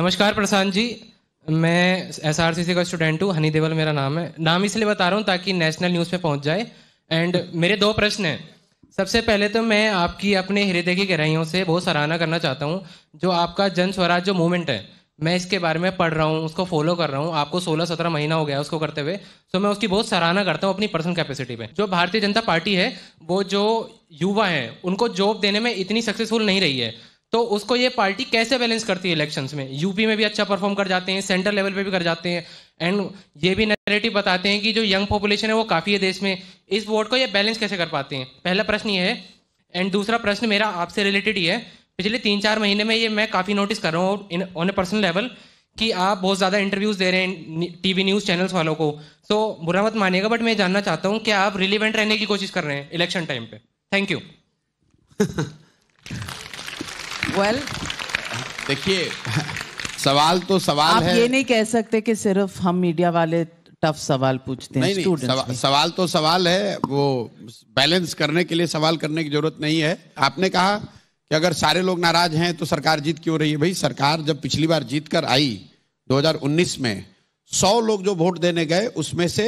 नमस्कार प्रशांत जी मैं S R C सी का स्टूडेंट हूँ हनी देवल मेरा नाम है नाम इसलिए बता रहा हूँ ताकि नेशनल न्यूज़ पे पहुँच जाए एंड मेरे दो प्रश्न हैं सबसे पहले तो मैं आपकी अपने हृदय की गहराइयों से बहुत सराहना करना चाहता हूँ जो आपका जन स्वराज जो मूवमेंट है मैं इसके बारे में पढ़ रहा हूँ उसको फॉलो कर रहा हूँ आपको सोलह सत्रह महीना हो गया उसको करते हुए सो मैं उसकी बहुत सराहना करता हूँ अपनी पर्सनल कैपेसिटी में जो भारतीय जनता पार्टी है वो जो युवा हैं उनको जॉब देने में इतनी सक्सेसफुल नहीं रही है तो उसको ये पार्टी कैसे बैलेंस करती है इलेक्शंस में यूपी में भी अच्छा परफॉर्म कर जाते हैं सेंट्रल लेवल पे भी कर जाते हैं एंड ये भी नेगेटिव बताते हैं कि जो यंग पॉपुलेशन है वो काफ़ी है देश में इस वोट को ये बैलेंस कैसे कर पाते हैं पहला प्रश्न ये है एंड दूसरा प्रश्न मेरा आपसे रिलेटेड ही है पिछले तीन चार महीने में ये मैं काफ़ी नोटिस कर रहा हूँ ऑन ए पर्सनल लेवल कि आप बहुत ज़्यादा इंटरव्यूज़ दे रहे हैं टीवी न्यूज़ चैनल्स वालों को सो बुरा मत मानिएगा बट मैं जानना चाहता हूँ कि आप रिलीवेंट रहने की कोशिश कर रहे हैं इलेक्शन टाइम पे थैंक यू well, देखिए सवाल तो सवाल आप है ये नहीं कह सकते कि सिर्फ हम मीडिया वाले टफ सवाल पूछते हैं नहीं, सवा, सवाल तो सवाल है वो बैलेंस करने के लिए सवाल करने की जरूरत नहीं है आपने कहा कि अगर सारे लोग नाराज हैं तो सरकार जीत क्यों रही है भाई सरकार जब पिछली बार जीत कर आई 2019 में 100 लोग जो वोट देने गए उसमें से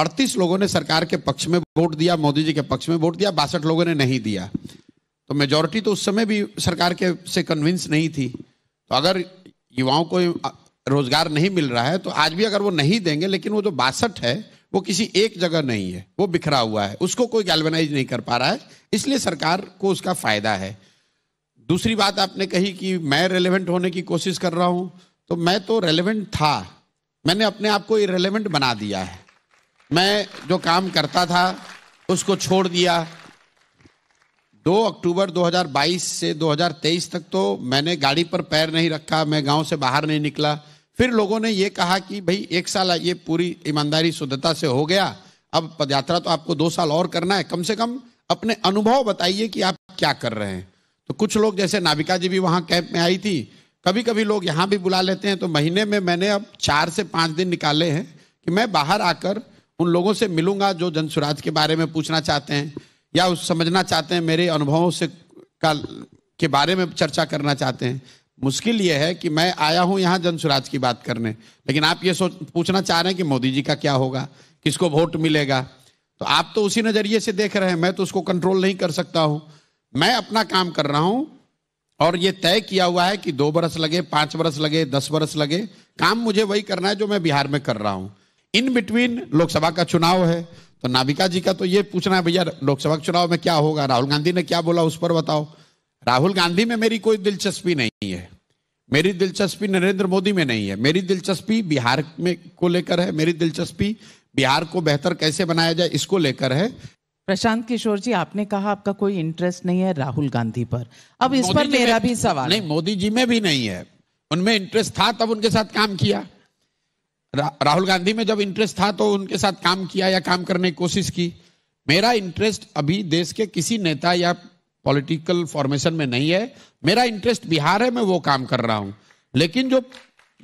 38 लोगों ने सरकार के पक्ष में वोट दिया मोदी जी के पक्ष में वोट दिया बासठ लोगों ने नहीं दिया तो मेजोरिटी तो उस समय भी सरकार के से कन्विंस नहीं थी तो अगर युवाओं को रोजगार नहीं मिल रहा है तो आज भी अगर वो नहीं देंगे लेकिन वो जो बासठ है वो किसी एक जगह नहीं है वो बिखरा हुआ है उसको कोई गैल्वेनाइज नहीं कर पा रहा है इसलिए सरकार को उसका फायदा है दूसरी बात आपने कही कि मैं रेलिवेंट होने की कोशिश कर रहा हूँ तो मैं तो रेलिवेंट था मैंने अपने आप को इरेलीवेंट बना दिया है मैं जो काम करता था उसको छोड़ दिया दो अक्टूबर 2022 से 2023 तक तो मैंने गाड़ी पर पैर नहीं रखा मैं गांव से बाहर नहीं निकला फिर लोगों ने ये कहा कि भाई एक साल ये पूरी ईमानदारी शुद्धता से हो गया अब पदयात्रा तो आपको दो साल और करना है कम से कम अपने अनुभव बताइए कि आप क्या कर रहे हैं तो कुछ लोग जैसे नाविका जी भी वहाँ कैंप में आई थी कभी कभी लोग यहाँ भी बुला लेते हैं तो महीने में मैंने अब चार से पाँच दिन निकाले हैं कि मैं बाहर आकर उन लोगों से मिलूंगा जो जनसुराज के बारे में पूछना चाहते हैं या उस समझना चाहते हैं मेरे अनुभवों से का के बारे में चर्चा करना चाहते हैं मुश्किल ये है कि मैं आया हूं यहाँ जन स्वराज की बात करने लेकिन आप ये सोच पूछना चाह रहे हैं कि मोदी जी का क्या होगा किसको वोट मिलेगा तो आप तो उसी नज़रिए से देख रहे हैं मैं तो उसको कंट्रोल नहीं कर सकता हूँ मैं अपना काम कर रहा हूँ और ये तय किया हुआ है कि दो बरस लगे पाँच बरस लगे दस बरस लगे काम मुझे वही करना है जो मैं बिहार में कर रहा हूँ इन बिटवीन लोकसभा का चुनाव है तो नाविका जी का तो ये पूछना है भैया लोकसभा चुनाव में क्या होगा राहुल गांधी ने क्या बोला उस पर बताओ राहुल गांधी में मेरी कोई दिलचस्पी नहीं है मेरी दिलचस्पी नरेंद्र मोदी में नहीं है मेरी दिलचस्पी बिहार में को लेकर है मेरी दिलचस्पी बिहार को बेहतर कैसे बनाया जाए इसको लेकर है प्रशांत किशोर जी आपने कहा आपका कोई इंटरेस्ट नहीं है राहुल गांधी पर अब इस पर मेरा भी सवाल नहीं मोदी जी में भी नहीं है उनमें इंटरेस्ट था तब उनके साथ काम किया रा, राहुल गांधी में जब इंटरेस्ट था तो उनके साथ काम किया या काम करने की कोशिश की मेरा इंटरेस्ट अभी देश के किसी नेता या पॉलिटिकल फॉर्मेशन में नहीं है मेरा इंटरेस्ट बिहार है मैं वो काम कर रहा हूँ लेकिन जो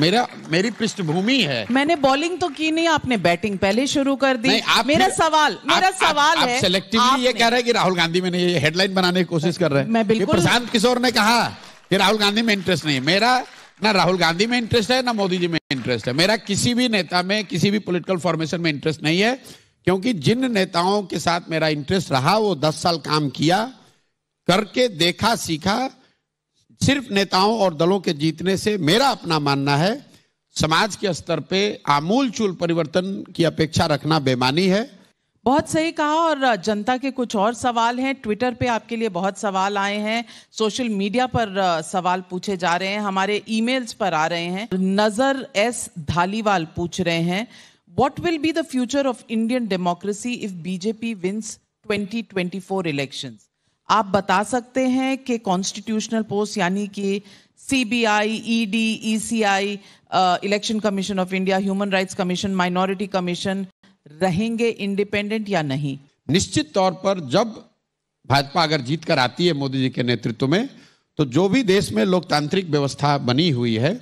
मेरा मेरी पृष्ठभूमि है मैंने बॉलिंग तो की नहीं आपने बैटिंग पहले शुरू कर दी आप मेरा सवाल मेरा आप, सवाल आप, है आप सेलेक्टिवली ये कह रहे हैं कि राहुल गांधी में नहीं हेडलाइन बनाने की कोशिश कर रहे हैं प्रशांत किशोर ने कहा कि राहुल गांधी में इंटरेस्ट नहीं है मेरा ना राहुल गांधी में इंटरेस्ट है ना मोदी जी में इंटरेस्ट है मेरा किसी भी नेता में किसी भी पॉलिटिकल फॉर्मेशन में इंटरेस्ट नहीं है क्योंकि जिन नेताओं के साथ मेरा इंटरेस्ट रहा वो दस साल काम किया करके देखा सीखा सिर्फ नेताओं और दलों के जीतने से मेरा अपना मानना है समाज के स्तर पे आमूल चूल परिवर्तन की अपेक्षा रखना बेमानी है बहुत सही कहा और जनता के कुछ और सवाल हैं ट्विटर पे आपके लिए बहुत सवाल आए हैं सोशल मीडिया पर सवाल पूछे जा रहे हैं हमारे ईमेल्स पर आ रहे हैं नजर एस धालीवाल पूछ रहे हैं what will be the future of Indian democracy if BJP wins 2024 elections आप बता सकते हैं कि कॉन्स्टिट्यूशनल पोस्ट यानी कि CBI ED ECI election commission of India human rights commission minority commission रहेंगे इंडिपेंडेंट या नहीं निश्चित तौर पर जब भाजपा अगर जीत कर आती है मोदी जी के नेतृत्व में तो जो भी देश में लोकतांत्रिक व्यवस्था बनी हुई है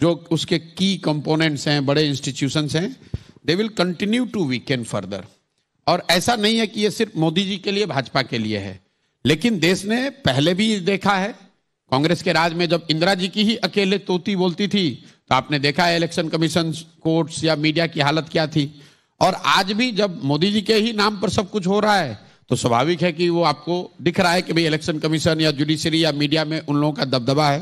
जो उसके की कंपोनेंट्स हैं बड़े इंस्टीट्यूशंस हैं they will continue to weaken further और ऐसा नहीं है कि ये सिर्फ मोदी जी के लिए भाजपा के लिए है लेकिन देश ने पहले भी देखा है कांग्रेस के राज में जब इंदिरा जी की ही अकेले तोती बोलती थी तो आपने देखा है इलेक्शन कमीशन कोर्ट्स या मीडिया की हालत क्या थी और आज भी जब मोदी जी के ही नाम पर सब कुछ हो रहा है तो स्वाभाविक है कि वो आपको दिख रहा है कि भाई इलेक्शन कमीशन या जुडिशरी या मीडिया में उन लोगों का दबदबा है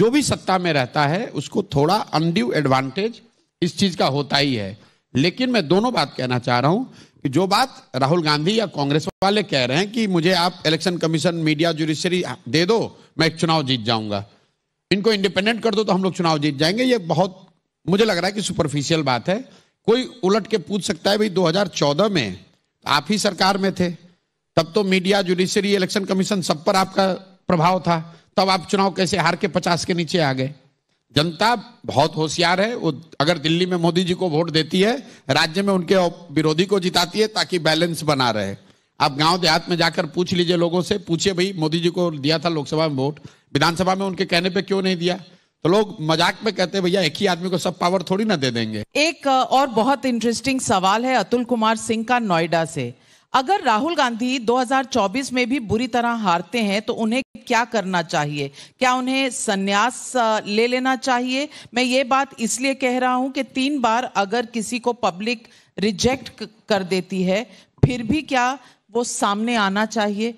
जो भी सत्ता में रहता है उसको थोड़ा अनड्यू एडवांटेज इस चीज का होता ही है लेकिन मैं दोनों बात कहना चाह रहा हूं कि जो बात राहुल गांधी या कांग्रेस वाले कह रहे हैं कि मुझे आप इलेक्शन कमीशन मीडिया जुडिशरी दे दो मैं चुनाव जीत जाऊंगा इनको इंडिपेंडेंट कर दो तो हम लोग चुनाव जीत जाएंगे ये बहुत मुझे लग रहा है कि सुपरफिशियल बात है कोई उलट के पूछ सकता है भाई 2014 में आप ही सरकार में थे तब तो मीडिया जुडिशरी इलेक्शन कमीशन सब पर आपका प्रभाव था तब आप चुनाव कैसे हार के पचास के नीचे आ गए जनता बहुत होशियार है वो अगर दिल्ली में मोदी जी को वोट देती है राज्य में उनके विरोधी को जिताती है ताकि बैलेंस बना रहे आप गांव देहात में जाकर पूछ लीजिए लोगों से पूछिए भाई मोदी जी को दिया था लोकसभा में वोट विधानसभा में उनके कहने पे क्यों नहीं दिया तो लोग मजाक में कहते हैं भैया एक ही आदमी को सब पावर थोड़ी ना दे देंगे एक और बहुत इंटरेस्टिंग सवाल है अतुल कुमार सिंह का नोएडा से अगर राहुल गांधी 2024 में भी बुरी तरह हारते हैं तो उन्हें क्या करना चाहिए क्या उन्हें संन्यास ले लेना चाहिए मैं ये बात इसलिए कह रहा हूं कि तीन बार अगर किसी को पब्लिक रिजेक्ट कर देती है फिर भी क्या वो सामने आना चाहिए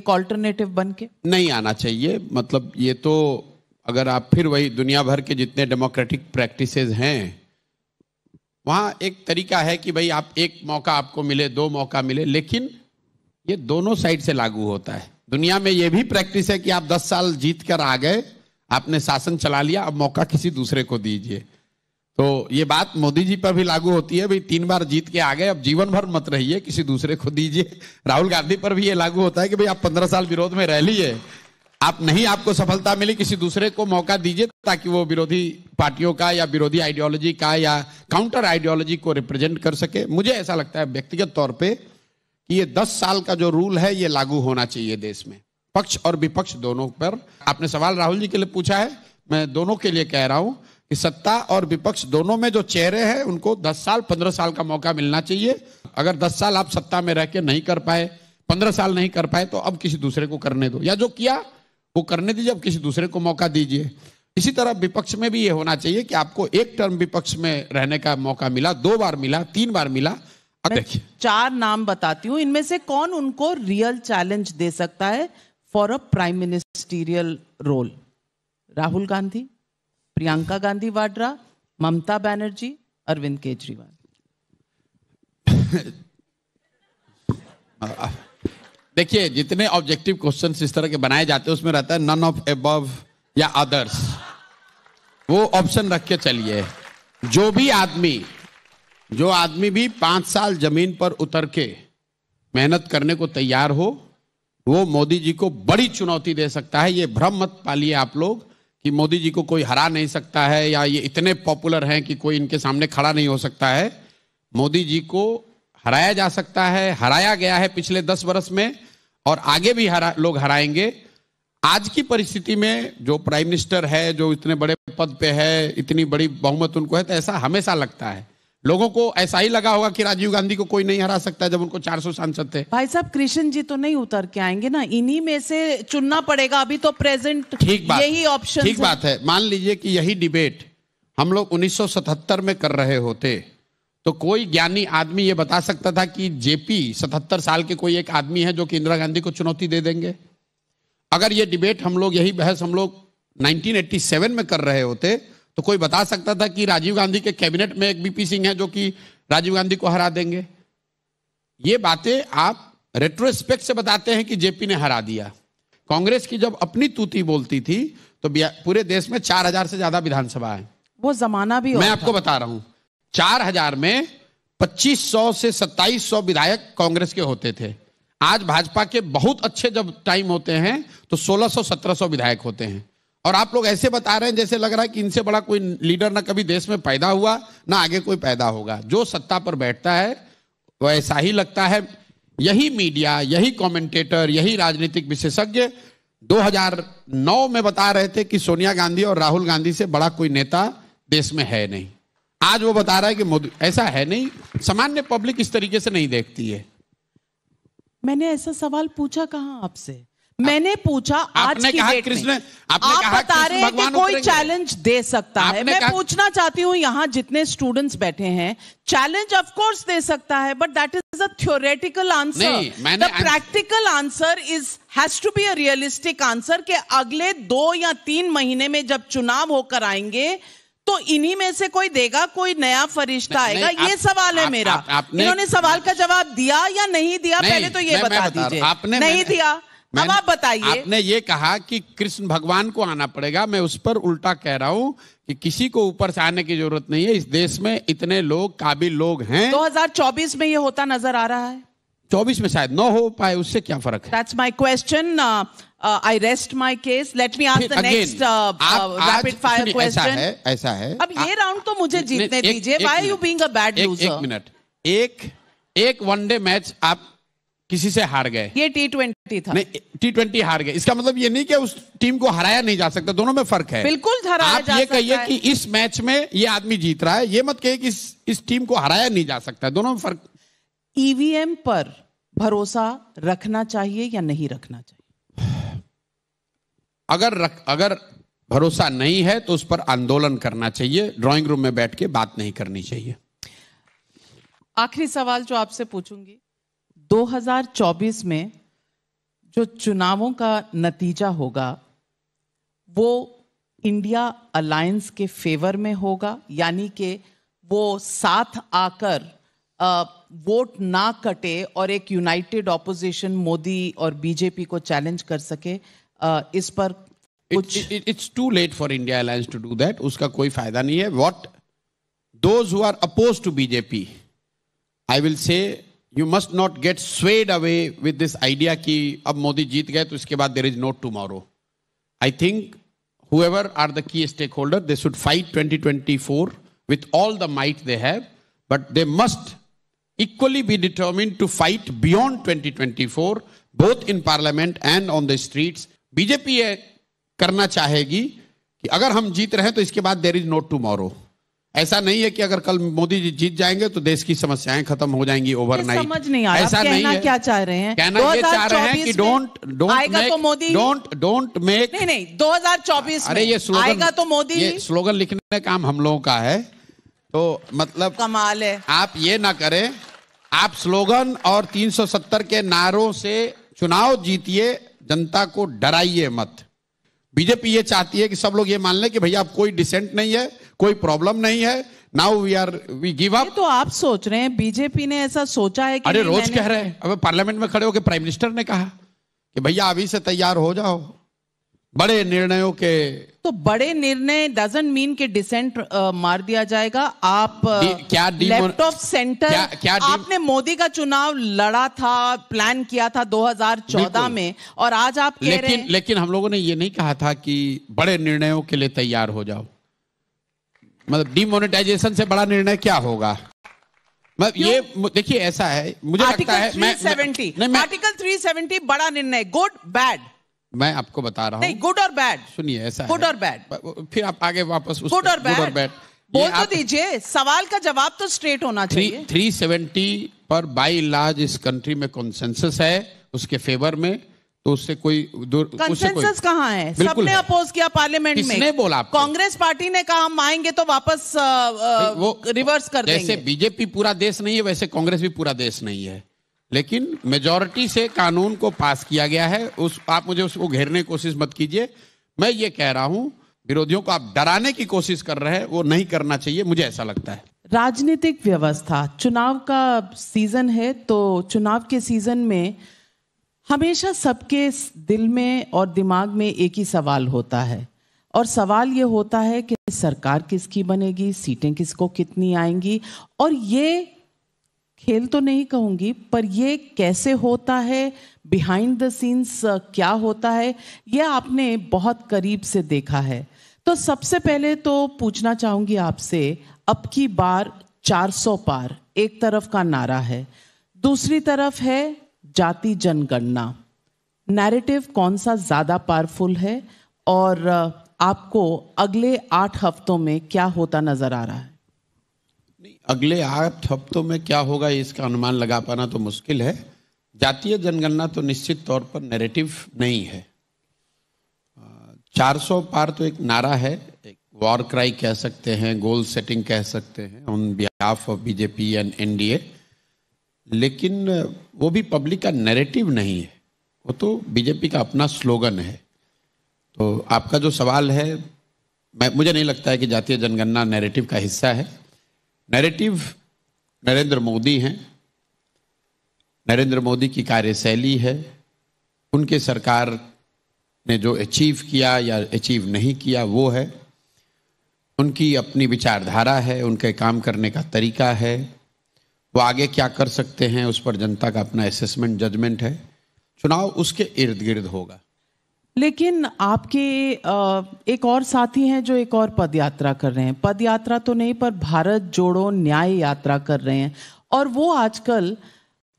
एक ऑल्टरनेटिव बन के नहीं आना चाहिए मतलब ये तो अगर आप फिर वही दुनिया भर के जितने डेमोक्रेटिक प्रैक्टिसेस हैं वहाँ एक तरीका है कि भाई आप एक मौका आपको मिले दो मौका मिले लेकिन ये दोनों साइड से लागू होता है दुनिया में ये भी प्रैक्टिस है कि आप 10 साल जीत कर आ गए आपने शासन चला लिया अब मौका किसी दूसरे को दीजिए तो ये बात मोदी जी पर भी लागू होती है भाई तीन बार जीत के आ गए अब जीवन भर मत रहिए किसी दूसरे को दीजिए राहुल गांधी पर भी ये लागू होता है कि भाई आप पंद्रह साल विरोध में रह लिए आप नहीं आपको सफलता मिली किसी दूसरे को मौका दीजिए ताकि वो विरोधी पार्टियों का या विरोधी आइडियोलॉजी का या काउंटर आइडियोलॉजी को रिप्रेजेंट कर सके मुझे ऐसा लगता है व्यक्तिगत तौर पे कि ये दस साल का जो रूल है ये लागू होना चाहिए देश में पक्ष और विपक्ष दोनों पर आपने सवाल राहुल जी के लिए पूछा है मैं दोनों के लिए कह रहा हूं कि सत्ता और विपक्ष दोनों में जो चेहरे हैं उनको दस साल पंद्रह साल का मौका मिलना चाहिए अगर दस साल आप सत्ता में रह के नहीं कर पाए पंद्रह साल नहीं कर पाए तो अब किसी दूसरे को करने दो या जो किया वो करने दीजिए अब किसी दूसरे को मौका दीजिए इसी तरह विपक्ष में भी ये होना चाहिए कि आपको एक टर्म विपक्ष में रहने का मौका मिला दो बार मिला तीन बार मिला देखिए चार नाम बताती हूँ इनमें से कौन उनको रियल चैलेंज दे सकता है for a prime ministerial role Rahul Gandhi Priyanka Gandhi Vadra Mamata Banerjee Arvind Kejriwal देखिए जितने ऑब्जेक्टिव क्वेश्चन इस तरह के बनाए जाते हैं उसमें रहता है नन ऑफ एबव या अदर्स वो ऑप्शन रख के चलिए जो भी आदमी जो आदमी भी पांच साल जमीन पर उतर के मेहनत करने को तैयार हो वो मोदी जी को बड़ी चुनौती दे सकता है ये भ्रम मत पालिए आप लोग कि मोदी जी को कोई हरा नहीं सकता है या ये इतने पॉपुलर हैं कि कोई इनके सामने खड़ा नहीं हो सकता है मोदी जी को हराया जा सकता है हराया गया है पिछले दस वर्ष में और आगे भी हरा लोग हराएंगे आज की परिस्थिति में जो प्राइम मिनिस्टर है जो इतने बड़े पद पे है इतनी बड़ी बहुमत उनको है तो ऐसा हमेशा लगता है लोगों को ऐसा ही लगा होगा कि राजीव गांधी को कोई नहीं हरा सकता जब उनको 400 सांसद थे भाई साहब कृष्ण जी तो नहीं उतर के आएंगे ना इन्हीं में से चुनना पड़ेगा अभी तो प्रेजेंट ठीक बात यही ऑप्शन ठीक बात है मान लीजिए कि यही डिबेट हम लोग उन्नीस में कर रहे होते तो कोई ज्ञानी आदमी ये बता सकता था कि जेपी सतहत्तर साल के कोई एक आदमी है जो कि इंदिरा गांधी को चुनौती दे देंगे अगर ये डिबेट हम लोग यही बहस हम लोग 1987 में कर रहे होते तो कोई बता सकता था कि राजीव गांधी के कैबिनेट में एक बीपी सिंह है जो कि राजीव गांधी को हरा देंगे ये बातें आप रेट्रोस्पेक्ट से बताते हैं कि जेपी ने हरा दिया कांग्रेस की जब अपनी तूती बोलती थी तो पूरे देश में चार हजार से ज्यादा विधानसभा है वो जमाना भी मैं आपको बता रहा हूं चार हजार में पच्चीस सौ से सत्ताईस सौ विधायक कांग्रेस के होते थे आज भाजपा के बहुत अच्छे जब टाइम होते हैं तो 1600 1700 विधायक होते हैं और आप लोग ऐसे बता रहे हैं जैसे लग रहा है कि इनसे बड़ा कोई लीडर ना कभी देश में पैदा हुआ ना आगे कोई पैदा होगा जो सत्ता पर बैठता है वो ऐसा ही लगता है यही मीडिया यही कमेंटेटर यही राजनीतिक विशेषज्ञ 2009 में बता रहे थे कि सोनिया गांधी और राहुल गांधी से बड़ा कोई नेता देश में है नहीं आज वो बता रहा है कि मोदी ऐसा है नहीं सामान्य पब्लिक इस तरीके से नहीं देखती है मैंने ऐसा सवाल पूछा कहा आपसे मैंने पूछा आज आपने की डेट में आपने आप कहा बता रहे हैं कि कोई चैलेंज दे सकता है मैं पूछना चाहती हूं यहां जितने स्टूडेंट्स बैठे हैं चैलेंज ऑफ कोर्स दे सकता है but that is a theoretical answer the practical answer is has to be a realistic answer के अगले दो या तीन महीने में जब चुनाव होकर आएंगे तो इन्हीं में से कोई देगा कोई नया फरिश्ता आएगा ये सवाल है मेरा आप, इन्होंने सवाल का जवाब दिया या नहीं दिया नहीं, पहले तो ये बता दीजिए आपने नहीं दिया अब आप बताइए आपने ये कहा कि कृष्ण भगवान को आना पड़ेगा मैं उस पर उल्टा कह रहा हूँ कि किसी को ऊपर से आने की जरूरत नहीं है इस देश में इतने लोग काबिल लोग हैं 2024 में ये होता नजर आ रहा है 24 में शायद नौ हो पाए उससे क्या फर्क है that's my question I rest my case let me ask the next rapid fire question है ऐसा है अब ये राउंड तो मुझे जीतने दीजिए why are you being a bad loser एक मिनट एक एक वनडे मैच आप किसी से हार गए ये टी ट्वेंटी था नहीं टी ट्वेंटी हार गए इसका मतलब ये नहीं कि उस टीम को हराया नहीं जा सकता दोनों में फर्क है बिल्कुल हराया आप जा ये कहिए कि इस मैच में ये आदमी जीत रहा है ये मत कहिए कि इस, इस टीम को हराया नहीं जा सकता दोनों में फर्क ईवीएम पर भरोसा रखना चाहिए या नहीं रखना चाहिए अगर रख, अगर भरोसा नहीं है तो उस पर आंदोलन करना चाहिए ड्राइंग रूम में बैठ के बात नहीं करनी चाहिए आखिरी सवाल जो आपसे पूछूंगी 2024 में जो चुनावों का नतीजा होगा वो इंडिया अलायंस के फेवर में होगा यानी कि वो साथ आकर वोट ना कटे और एक यूनाइटेड ऑपोजिशन मोदी और बीजेपी को चैलेंज कर सके इस पर it's too late for India alliance to do that उसका कोई फायदा नहीं है what those who are opposed to BJP I will say you must not get swayed away with this idea कि अब मोदी जीत गए तो इसके बाद देर is not more I think are the key stakeholder they should fight twenty twenty four with all the might they have but they must equally be determined to fight beyond 2024 both in parliament and on the streets BJP ye करना चाहेगी कि अगर हम जीत रहे हैं तो इसके बाद देर इज tomorrow ऐसा नहीं है कि अगर कल मोदी जी जीत जाएंगे तो देश की समस्याएं खत्म हो जाएंगी ओवरनाइट समझ नहीं आ ऐसा नहीं है क्या चाह रहे हैं कहना ये चाह रहे हैं कि डोंट डोंट तो मोदी डोंट डोंट मेक नहीं नहीं 2024 अरे ये स्लोगन आएगा तो मोदी स्लोगन लिखने का काम हम लोगों का है तो मतलब कमाल है आप ये ना करें आप स्लोगन और 370 के नारों से चुनाव जीतिए जनता को डराइए मत बीजेपी ये चाहती है कि सब लोग ये मान लें कि भैया आप कोई डिसेंट नहीं है कोई प्रॉब्लम नहीं है now we are we give up तो आप सोच रहे हैं बीजेपी ने ऐसा सोचा है कि अरे रोज कह रहे हैं अब पार्लियामेंट में खड़े होकर प्राइम मिनिस्टर ने कहा कि भैया अभी से तैयार हो जाओ बड़े निर्णयों के तो बड़े निर्णय डजेंट मीन के डिसेंट आ, मार दिया जाएगा आप दी, क्या लेफ्ट ऑफ सेंटर क्या, क्या आपने मोदी का चुनाव लड़ा था प्लान किया था 2014 में और आज आप कह लेकिन, रहे हैं लेकिन हम लोगों ने ये नहीं कहा था कि बड़े निर्णयों के लिए तैयार हो जाओ मतलब डिमोनेटाइजेशन से बड़ा निर्णय क्या होगा मतलब ये देखिए ऐसा है मुझे आर्टिकल थ्री सेवेंटी आर्टिकल बड़ा निर्णय गुड बैड मैं आपको बता रहा हूँ गुड और बैड सुनिए ऐसा गुड और बैड फिर आप आगे वापस गुड और बैड, बैड। बोल तो दीजिए सवाल का जवाब तो स्ट्रेट होना चाहिए थ्री सेवेंटी पर बाई लार्ज इस कंट्री में कंसेंसस है उसके फेवर में तो उससे कोई कंसेंसस कहाँ है सबने अपोज किया पार्लियामेंट में किसने बोला कांग्रेस पार्टी ने कहा हम आएंगे तो वापस आ, आ, वो रिवर्स कर देंगे जैसे बीजेपी पूरा देश नहीं है वैसे कांग्रेस भी पूरा देश नहीं है लेकिन मेजोरिटी से कानून को पास किया गया है उस आप मुझे उसको घेरने की कोशिश मत कीजिए मैं ये कह रहा हूँ विरोधियों को आप डराने की कोशिश कर रहे हैं वो नहीं करना चाहिए मुझे ऐसा लगता है राजनीतिक व्यवस्था चुनाव का सीजन है तो चुनाव के सीजन में हमेशा सबके दिल में और दिमाग में एक ही सवाल होता है और सवाल ये होता है कि सरकार किसकी बनेगी सीटें किसको कितनी आएंगी और ये खेल तो नहीं कहूँगी पर ये कैसे होता है बिहाइंड द सीन्स क्या होता है ये आपने बहुत करीब से देखा है तो सबसे पहले तो पूछना चाहूँगी आपसे अब की बार 400 पार एक तरफ का नारा है दूसरी तरफ है जाति जनगणना नैरेटिव कौन सा ज़्यादा पावरफुल है और uh, आपको अगले आठ हफ्तों में क्या होता नज़र आ रहा है अगले आठ हफ्तों में क्या होगा इसका अनुमान लगा पाना तो मुश्किल है जातीय जनगणना तो निश्चित तौर पर नैरेटिव नहीं है 400 पार तो एक नारा है एक वॉर क्राई कह सकते हैं गोल सेटिंग कह सकते हैं on behalf of BJP and NDA लेकिन वो भी पब्लिक का नैरेटिव नहीं है वो तो बीजेपी का अपना स्लोगन है तो आपका जो सवाल है मैं मुझे नहीं लगता है कि जातीय जनगणना नैरेटिव का हिस्सा है नैरेटिव नरेंद्र मोदी हैं नरेंद्र मोदी की कार्यशैली है उनके सरकार ने जो अचीव किया या अचीव नहीं किया वो है उनकी अपनी विचारधारा है उनके काम करने का तरीका है वो आगे क्या कर सकते हैं उस पर जनता का अपना असेसमेंट जजमेंट है चुनाव उसके इर्द गिर्द होगा लेकिन आपके एक और साथी हैं जो एक और पद यात्रा कर रहे हैं पद यात्रा तो नहीं पर भारत जोड़ो न्याय यात्रा कर रहे हैं और वो आजकल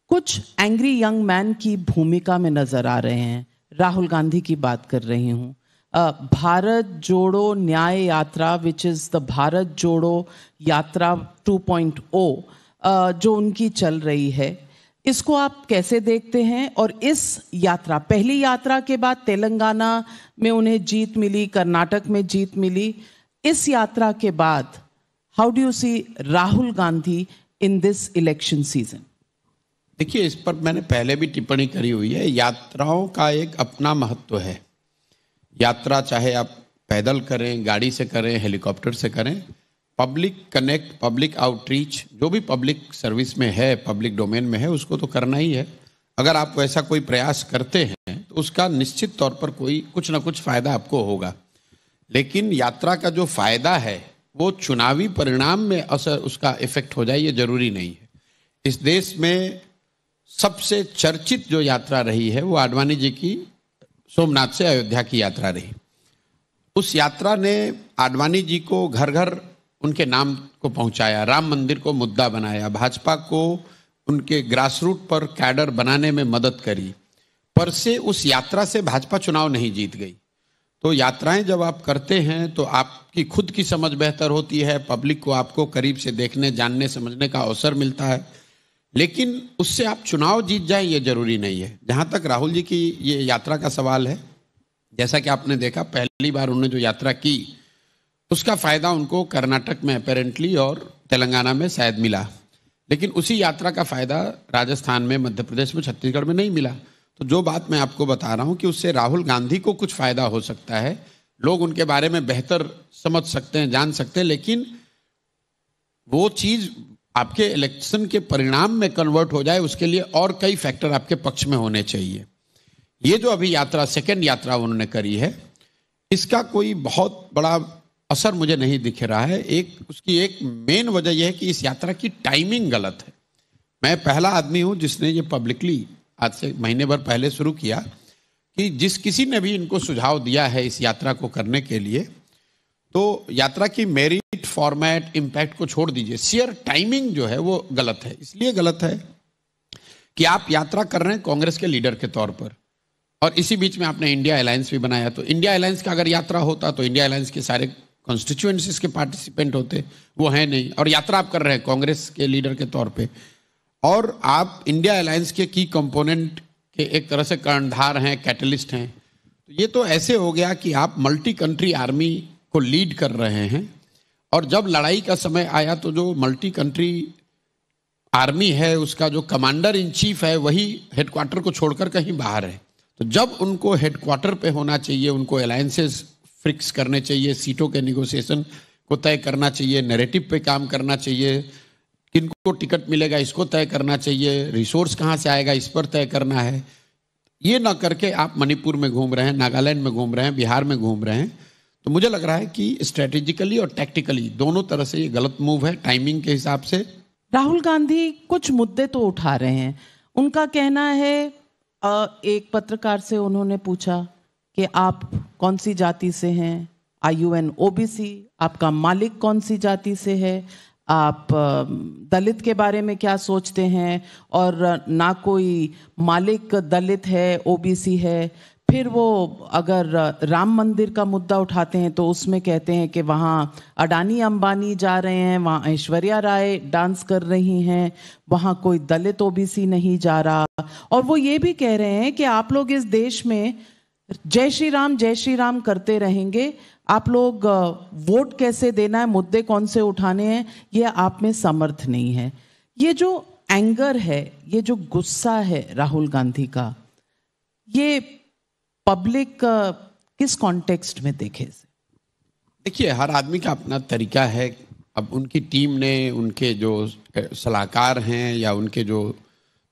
कुछ एंग्री यंग मैन की भूमिका में नजर आ रहे हैं राहुल गांधी की बात कर रही हूँ भारत जोड़ो न्याय यात्रा विच इज़ द भारत जोड़ो यात्रा 2.0 जो उनकी चल रही है इसको आप कैसे देखते हैं और इस यात्रा पहली यात्रा के बाद तेलंगाना में उन्हें जीत मिली कर्नाटक में जीत मिली इस यात्रा के बाद how do you see Rahul Gandhi in this election season देखिए इस पर मैंने पहले भी टिप्पणी करी हुई है यात्राओं का एक अपना महत्व है यात्रा चाहे आप पैदल करें गाड़ी से करें हेलीकॉप्टर से करें पब्लिक कनेक्ट पब्लिक आउटरीच जो भी पब्लिक सर्विस में है पब्लिक डोमेन में है उसको तो करना ही है अगर आप वैसा कोई प्रयास करते हैं तो उसका निश्चित तौर पर कोई कुछ ना कुछ फायदा आपको होगा लेकिन यात्रा का जो फायदा है वो चुनावी परिणाम में असर उसका इफेक्ट हो जाए ये जरूरी नहीं है इस देश में सबसे चर्चित जो यात्रा रही है वो आडवाणी जी की सोमनाथ से अयोध्या की यात्रा रही उस यात्रा ने आडवाणी जी को घर घर उनके नाम को पहुंचाया राम मंदिर को मुद्दा बनाया भाजपा को उनके ग्रासरूट पर कैडर बनाने में मदद करी पर से उस यात्रा से भाजपा चुनाव नहीं जीत गई तो यात्राएं जब आप करते हैं तो आपकी खुद की समझ बेहतर होती है पब्लिक को आपको करीब से देखने जानने समझने का अवसर मिलता है लेकिन उससे आप चुनाव जीत जाए ये जरूरी नहीं है जहाँ तक राहुल जी की ये यात्रा का सवाल है जैसा कि आपने देखा पहली बार उन्होंने जो यात्रा की उसका फ़ायदा उनको कर्नाटक में अपेरेंटली और तेलंगाना में शायद मिला लेकिन उसी यात्रा का फ़ायदा राजस्थान में मध्य प्रदेश में छत्तीसगढ़ में नहीं मिला तो जो बात मैं आपको बता रहा हूँ कि उससे राहुल गांधी को कुछ फ़ायदा हो सकता है लोग उनके बारे में बेहतर समझ सकते हैं जान सकते हैं लेकिन वो चीज़ आपके इलेक्शन के परिणाम में कन्वर्ट हो जाए उसके लिए और कई फैक्टर आपके पक्ष में होने चाहिए ये जो अभी यात्रा सेकेंड यात्रा उन्होंने करी है इसका कोई बहुत बड़ा असर मुझे नहीं दिख रहा है एक उसकी एक मेन वजह यह है कि इस यात्रा की टाइमिंग गलत है मैं पहला आदमी हूं जिसने ये पब्लिकली आज से महीने भर पहले शुरू किया कि जिस किसी ने भी इनको सुझाव दिया है इस यात्रा को करने के लिए तो यात्रा की मेरिट फॉर्मेट इम्पैक्ट को छोड़ दीजिए शेयर टाइमिंग जो है वो गलत है इसलिए गलत है कि आप यात्रा कर रहे हैं कांग्रेस के लीडर के तौर पर और इसी बीच में आपने इंडिया अलायंस भी बनाया तो इंडिया अलायंस का अगर यात्रा होता तो इंडिया अलायंस के सारे कॉन्स्टिट्यूएंसीज के पार्टिसिपेंट होते वो हैं नहीं और यात्रा आप कर रहे हैं कांग्रेस के लीडर के तौर पे और आप इंडिया अलायंस के की कंपोनेंट के एक तरह से कर्णधार हैं कैटलिस्ट हैं तो ये तो ऐसे हो गया कि आप मल्टी कंट्री आर्मी को लीड कर रहे हैं और जब लड़ाई का समय आया तो जो मल्टी कंट्री आर्मी है उसका जो कमांडर इन चीफ है वही हेडक्वार्टर को छोड़कर कहीं बाहर है तो जब उनको हेडक्वार्टर पे होना चाहिए उनको अलायंसेस फिक्स करने चाहिए सीटों के निगोशिएशन को तय करना चाहिए नैरेटिव पे काम करना चाहिए किनको टिकट मिलेगा इसको तय करना चाहिए रिसोर्स कहाँ से आएगा इस पर तय करना है ये ना करके आप मणिपुर में घूम रहे हैं नागालैंड में घूम रहे हैं बिहार में घूम रहे हैं तो मुझे लग रहा है कि स्ट्रेटेजिकली और टैक्टिकली दोनों तरह से ये गलत मूव है टाइमिंग के हिसाब से राहुल गांधी कुछ मुद्दे तो उठा रहे हैं उनका कहना है एक पत्रकार से उन्होंने पूछा कि आप कौन सी जाति से हैं I you know O B आपका मालिक कौन सी जाति से है आप दलित के बारे में क्या सोचते हैं और ना कोई मालिक दलित है ओबीसी है फिर वो अगर राम मंदिर का मुद्दा उठाते हैं तो उसमें कहते हैं कि वहाँ अडानी अंबानी जा रहे हैं वहाँ ऐश्वर्या राय डांस कर रही हैं वहाँ कोई दलित ओबीसी नहीं जा रहा और वो ये भी कह रहे हैं कि आप लोग इस देश में जय श्री राम जय श्री राम करते रहेंगे आप लोग वोट कैसे देना है मुद्दे कौन से उठाने हैं ये आप में समर्थ नहीं है ये जो एंगर है ये जो गुस्सा है राहुल गांधी का ये पब्लिक किस कॉन्टेक्स्ट में देखे देखिए हर आदमी का अपना तरीका है अब उनकी टीम ने उनके जो सलाहकार हैं या उनके जो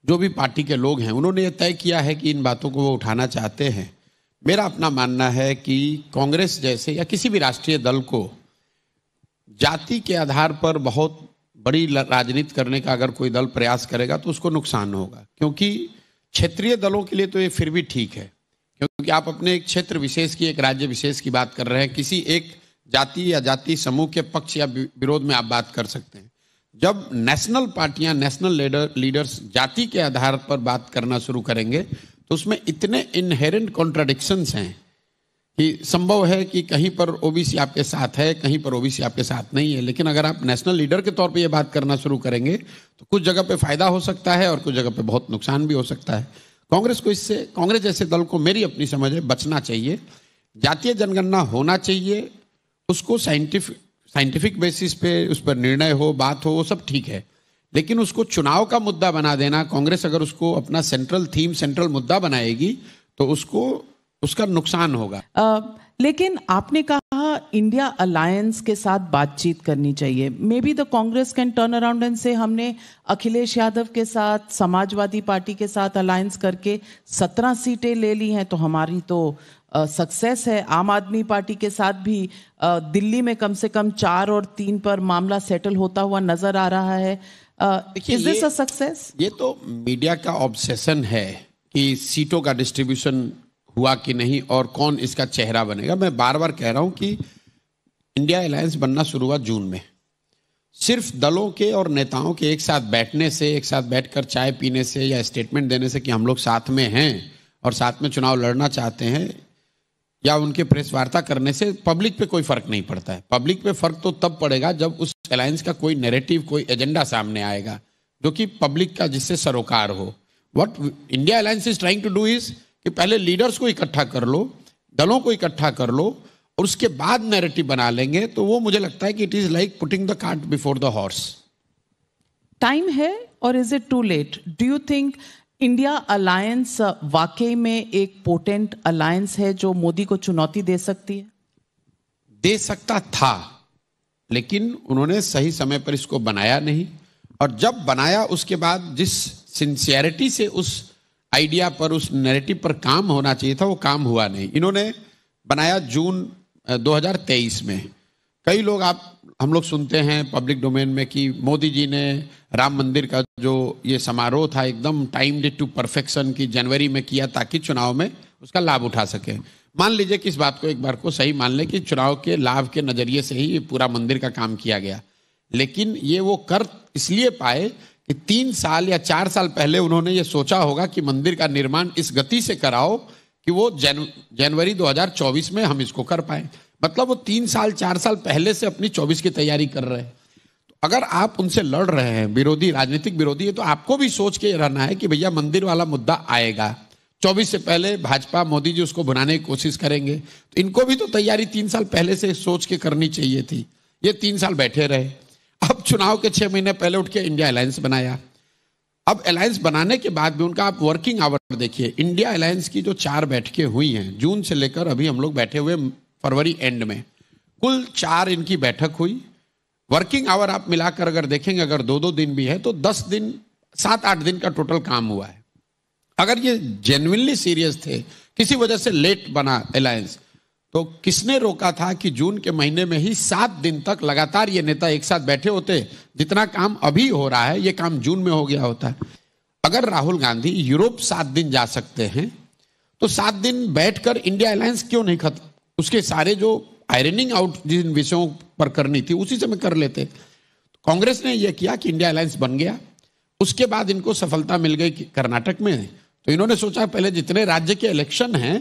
जो भी पार्टी के लोग हैं उन्होंने ये तय किया है कि इन बातों को वो उठाना चाहते हैं मेरा अपना मानना है कि कांग्रेस जैसे या किसी भी राष्ट्रीय दल को जाति के आधार पर बहुत बड़ी राजनीति करने का अगर कोई दल प्रयास करेगा तो उसको नुकसान होगा क्योंकि क्षेत्रीय दलों के लिए तो ये फिर भी ठीक है क्योंकि आप अपने एक क्षेत्र विशेष की एक राज्य विशेष की बात कर रहे हैं किसी एक जाति या जाति समूह के पक्ष या विरोध में आप बात कर सकते हैं जब नेशनल पार्टियां नेशनल लीडर लीडर्स जाति के आधार पर बात करना शुरू करेंगे तो उसमें इतने इनहेरेंट कॉन्ट्राडिक्शंस हैं कि संभव है कि कहीं पर ओबीसी आपके साथ है कहीं पर ओबीसी आपके साथ नहीं है लेकिन अगर आप नेशनल लीडर के तौर पे ये बात करना शुरू करेंगे तो कुछ जगह पे फायदा हो सकता है और कुछ जगह पे बहुत नुकसान भी हो सकता है कांग्रेस को इससे कांग्रेस जैसे दल को मेरी अपनी समझ है बचना चाहिए जातीय जनगणना होना चाहिए उसको साइंटिफिक साइंटिफिक बेसिस पे उस पर निर्णय हो बात हो वो सब ठीक है लेकिन उसको चुनाव का मुद्दा बना देना कांग्रेस अगर उसको अपना सेंट्रल थीम सेंट्रल मुद्दा बनाएगी तो उसको उसका नुकसान होगा आ, लेकिन आपने कहा इंडिया अलायंस के साथ बातचीत करनी चाहिए maybe the Congress can turn around and से हमने अखिलेश यादव के साथ समाजवादी पार्टी के साथ अलायंस करके सत्रह सीटें ले ली हैं तो हमारी तो सक्सेस है आम आदमी पार्टी के साथ भी दिल्ली में कम से कम चार और तीन पर मामला सेटल होता हुआ नजर आ रहा है इज दिस अ सक्सेस ये तो मीडिया का ऑब्सेशन है कि सीटों का डिस्ट्रीब्यूशन हुआ कि नहीं और कौन इसका चेहरा बनेगा मैं बार बार कह रहा हूं कि इंडिया अलायंस बनना शुरू हुआ जून में सिर्फ दलों के और नेताओं के एक साथ बैठने से एक साथ बैठकर चाय पीने से या स्टेटमेंट देने से कि हम लोग साथ में हैं और साथ में चुनाव लड़ना चाहते हैं या उनके प्रेस वार्ता करने से पब्लिक पे कोई फर्क नहीं पड़ता है पब्लिक पे फर्क तो तब पड़ेगा जब उस अलायंस का कोई नैरेटिव कोई एजेंडा सामने आएगा जो कि पब्लिक का जिससे सरोकार हो what India alliance is trying to do is कि पहले लीडर्स को इकट्ठा कर लो दलों को इकट्ठा कर लो और उसके बाद नैरेटिव बना लेंगे तो वो मुझे लगता है कि it is like putting the cart before the horse time है और is it too late do you think India alliance uh, वाकई में एक पोटेंट अलायंस है जो मोदी को चुनौती दे सकती है दे सकता था लेकिन उन्होंने सही समय पर इसको बनाया नहीं और जब बनाया उसके बाद जिस सिंसियरिटी से उस आइडिया पर उस नैरेटिव पर काम होना चाहिए था वो काम हुआ नहीं इन्होंने बनाया जून 2023 में कई लोग आप हम लोग सुनते हैं पब्लिक डोमेन में कि मोदी जी ने राम मंदिर का जो ये समारोह था एकदम टाइम डेट टू परफेक्शन की जनवरी में किया ताकि चुनाव में उसका लाभ उठा सके मान लीजिए कि इस बात को एक बार को सही मान लें कि चुनाव के लाभ के नज़रिए से ही पूरा मंदिर का काम किया गया लेकिन ये वो कर इसलिए पाए कि तीन साल या चार साल पहले उन्होंने ये सोचा होगा कि मंदिर का निर्माण इस गति से कराओ कि वो जन जनवरी 2024 में हम इसको कर पाए मतलब वो तीन साल चार साल पहले से अपनी चौबीस की तैयारी कर रहे हैं तो अगर आप उनसे लड़ रहे हैं विरोधी राजनीतिक विरोधी है तो आपको भी सोच के रहना है कि भैया मंदिर वाला मुद्दा आएगा चौबीस से पहले भाजपा मोदी जी उसको बनाने की कोशिश करेंगे तो इनको भी तो तैयारी तीन साल पहले से सोच के करनी चाहिए थी ये तीन साल बैठे रहे अब चुनाव के छह महीने पहले उठ के इंडिया अलायंस बनाया अब अलायंस बनाने के बाद भी उनका आप वर्किंग आवर देखिए इंडिया अलायंस की जो चार बैठकें हुई हैं जून से लेकर अभी हम लोग बैठे हुए फरवरी एंड में कुल चार इनकी बैठक हुई वर्किंग आवर आप मिलाकर अगर देखेंगे अगर दो दो दिन भी है तो दस दिन सात आठ दिन का टोटल काम हुआ है अगर ये जेन्यनली सीरियस थे किसी वजह से लेट बना अलायंस तो किसने रोका था कि जून के महीने में ही सात दिन तक लगातार ये नेता एक साथ बैठे होते जितना काम अभी हो रहा है ये काम जून में हो गया होता अगर राहुल गांधी यूरोप सात दिन जा सकते हैं तो सात दिन बैठकर इंडिया अलायंस क्यों नहीं खत्म उसके सारे जो आयरनिंग आउट जिन विषयों पर करनी थी उसी समय कर लेते कांग्रेस ने यह किया कि इंडिया अलायंस बन गया उसके बाद इनको सफलता मिल गई कर्नाटक में तो इन्होंने सोचा पहले जितने राज्य के इलेक्शन हैं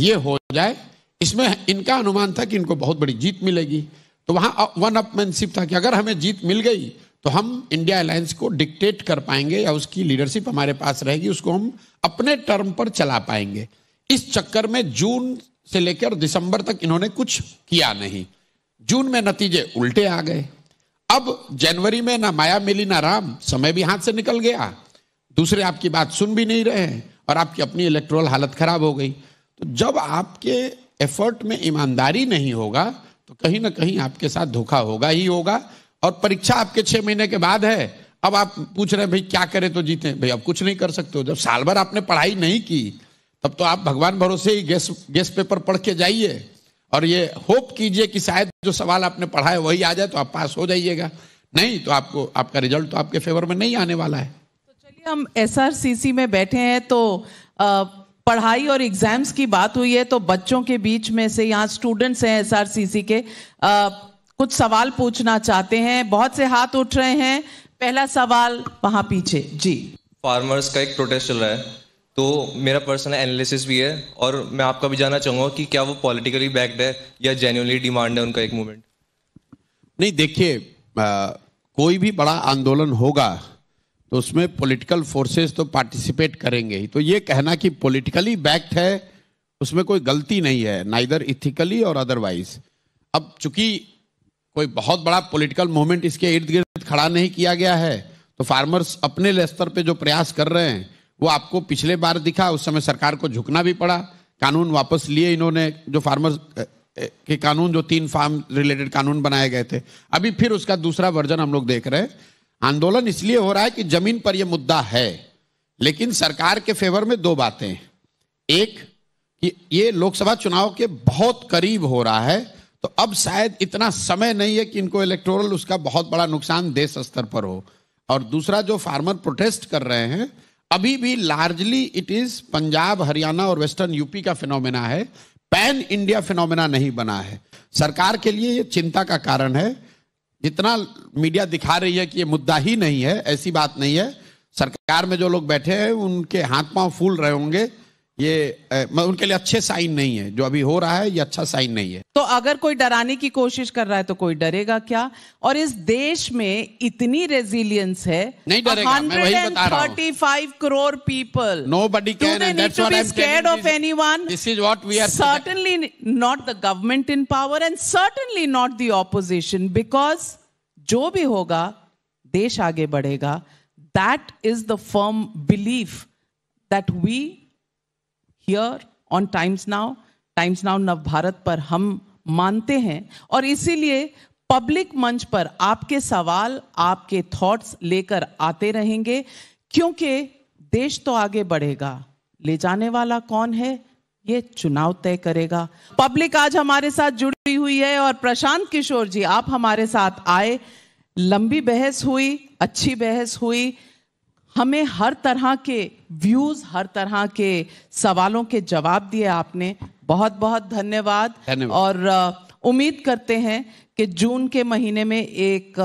ये हो जाए इसमें इनका अनुमान था कि इनको बहुत बड़ी जीत मिलेगी तो वहां वन अपमैनशिप था कि अगर हमें जीत मिल गई तो हम इंडिया अलायंस को डिक्टेट कर पाएंगे या उसकी लीडरशिप हमारे पास रहेगी उसको हम अपने टर्म पर चला पाएंगे इस चक्कर में जून से लेकर दिसंबर तक इन्होंने कुछ किया नहीं जून में नतीजे उल्टे आ गए अब जनवरी में ना माया मिली ना राम समय भी हाथ से निकल गया दूसरे आपकी बात सुन भी नहीं रहे और आपकी अपनी इलेक्ट्रोल हालत खराब हो गई तो जब आपके एफर्ट में ईमानदारी नहीं होगा तो कहीं ना कहीं आपके साथ धोखा होगा ही होगा और परीक्षा आपके छह महीने के बाद है अब आप पूछ रहे हैं भाई क्या करें तो जीते भाई अब कुछ नहीं कर सकते हो जब साल भर आपने पढ़ाई नहीं की तब तो आप भगवान भरोसे ही गैस गैस पेपर पढ़ के जाइए और ये होप कीजिए कि शायद जो सवाल आपने पढ़ा है वही आ जाए तो आप पास हो जाइएगा नहीं तो आपको आपका रिजल्ट तो आपके फेवर में नहीं आने वाला है तो चलिए हम एसआरसीसी में बैठे हैं तो आ, पढ़ाई और एग्जाम्स की बात हुई है तो बच्चों के बीच में से यहाँ स्टूडेंट्स हैं एस आर सी सी के आ, कुछ सवाल पूछना चाहते हैं बहुत से हाथ उठ रहे हैं पहला सवाल वहाँ पीछे जी फार्मर्स का एक प्रोटेस्ट चल रहा है तो मेरा पर्सनल एनालिसिस भी है और मैं आपका भी जानना चाहूंगा कि क्या वो पॉलिटिकली बैक्ड है या जेन्यूनली डिमांड है उनका एक मूवमेंट नहीं देखिए कोई भी बड़ा आंदोलन होगा तो उसमें पॉलिटिकल फोर्सेस तो पार्टिसिपेट करेंगे ही तो ये कहना कि पॉलिटिकली बैक्ड है उसमें कोई गलती नहीं है ना इधर इथिकली और अदरवाइज अब चूंकि कोई बहुत बड़ा पॉलिटिकल मूवमेंट इसके इर्द गिर्द खड़ा नहीं किया गया है तो फार्मर्स अपने स्तर पे जो प्रयास कर रहे हैं वो आपको पिछले बार दिखा उस समय सरकार को झुकना भी पड़ा कानून वापस लिए इन्होंने जो फार्मर्स के कानून जो तीन फार्म रिलेटेड कानून बनाए गए थे अभी फिर उसका दूसरा वर्जन हम लोग देख रहे हैं आंदोलन इसलिए हो रहा है कि जमीन पर यह मुद्दा है लेकिन सरकार के फेवर में दो बातें एक कि ये लोकसभा चुनाव के बहुत करीब हो रहा है तो अब शायद इतना समय नहीं है कि इनको इलेक्टोरल उसका बहुत बड़ा नुकसान देश स्तर पर हो और दूसरा जो फार्मर प्रोटेस्ट कर रहे हैं अभी भी largely it is Punjab Haryana और वेस्टर्न यूपी का फिनोमेना है पैन इंडिया फिनोमेना नहीं बना है सरकार के लिए ये चिंता का कारण है जितना मीडिया दिखा रही है कि ये मुद्दा ही नहीं है ऐसी बात नहीं है सरकार में जो लोग बैठे हैं उनके हाथ पांव फूल रहे होंगे ये ए, उनके लिए अच्छे साइन नहीं है जो अभी हो रहा है ये अच्छा साइन नहीं है तो अगर कोई डराने की कोशिश कर रहा है तो कोई डरेगा क्या और इस देश में इतनी रेजिलियंस है नहीं डरेगा मैं वही बता रहा thirty five crore people nobody of anyone this is what we are certainly not the government in power and certainly not the opposition because जो भी होगा देश आगे बढ़ेगा that is the firm belief that we here on Times Now Times Now Nav Bharat पर हम मानते हैं और इसीलिए पब्लिक मंच पर आपके सवाल आपके थॉट्स लेकर आते रहेंगे क्योंकि देश तो आगे बढ़ेगा ले जाने वाला कौन है ये चुनाव तय करेगा पब्लिक आज हमारे साथ जुड़ी हुई है और प्रशांत किशोर जी आप हमारे साथ आए लंबी बहस हुई अच्छी बहस हुई हमें हर तरह के व्यूज हर तरह के सवालों के जवाब दिए आपने बहुत बहुत धन्यवाद, धन्यवाद। और उम्मीद करते हैं कि जून के महीने में एक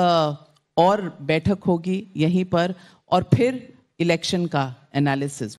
और बैठक होगी यहीं पर और फिर इलेक्शन का एनालिसिस